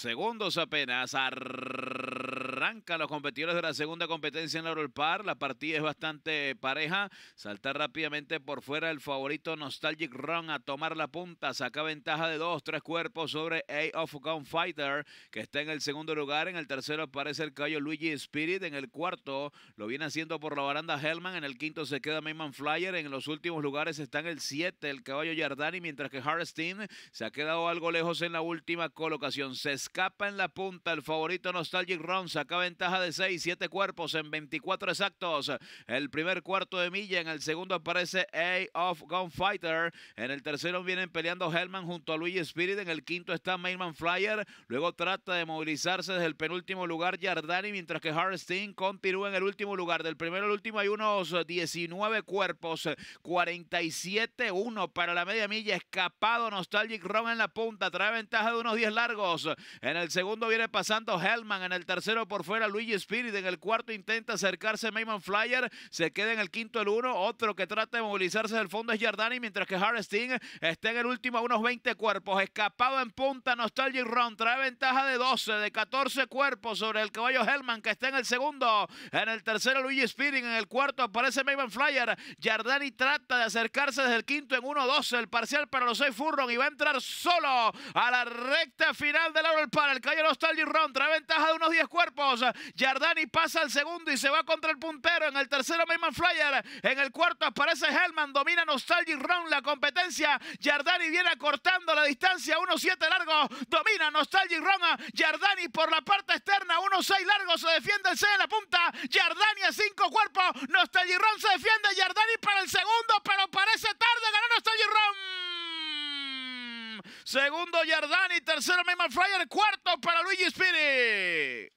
segundos apenas. a... Arranca los competidores de la segunda competencia en Oral Par. La partida es bastante pareja. salta rápidamente por fuera el favorito Nostalgic Run a tomar la punta. Saca ventaja de dos, tres cuerpos sobre A of Gunfighter, que está en el segundo lugar. En el tercero aparece el caballo Luigi Spirit. En el cuarto lo viene haciendo por la baranda Hellman. En el quinto se queda Mayman Flyer. En los últimos lugares están el siete el caballo Yardani, mientras que Harstein se ha quedado algo lejos en la última colocación. Se escapa en la punta el favorito Nostalgic Run. Saca ventaja de 6, 7 cuerpos en 24 exactos. El primer cuarto de milla, en el segundo aparece A of Gunfighter. En el tercero vienen peleando Hellman junto a Luigi Spirit. En el quinto está Mainman Flyer. Luego trata de movilizarse desde el penúltimo lugar Yardani, mientras que Harstein continúa en el último lugar. Del primero al último hay unos 19 cuerpos, 47-1 para la media milla. Escapado Nostalgic Ron en la punta, trae ventaja de unos 10 largos. En el segundo viene pasando Hellman, en el tercero por fuera Luigi Spirit. En el cuarto intenta acercarse Mayman Flyer. Se queda en el quinto el uno. Otro que trata de movilizarse del fondo es Giardani. Mientras que Harrestein está en el último unos 20 cuerpos. Escapado en punta Nostalgic Round. Trae ventaja de 12, de 14 cuerpos sobre el caballo Hellman que está en el segundo. En el tercero Luigi Spirit. En el cuarto aparece Mayman Flyer. Giardani trata de acercarse desde el quinto en 1-12. El parcial para los seis Furron. Y va a entrar solo a la recta final del Laurel para el caballo Nostalgic Round. Trae ventaja de unos 10 cuerpos. Yardani pasa al segundo y se va contra el puntero. En el tercero, Mayman Flyer. En el cuarto aparece Hellman. Domina Nostalgic Round la competencia. Yardani viene acortando la distancia. 1-7 largo. Domina Nostalgic Round. Yardani por la parte externa. 1-6 largo. Se defiende el C en la punta. Yardani a cinco cuerpos. Nostalgic Round se defiende. Yardani para el segundo. Pero parece tarde. Ganó Nostalgic Round. Segundo Yardani, tercero Mayman Flyer cuarto para Luigi Spiri.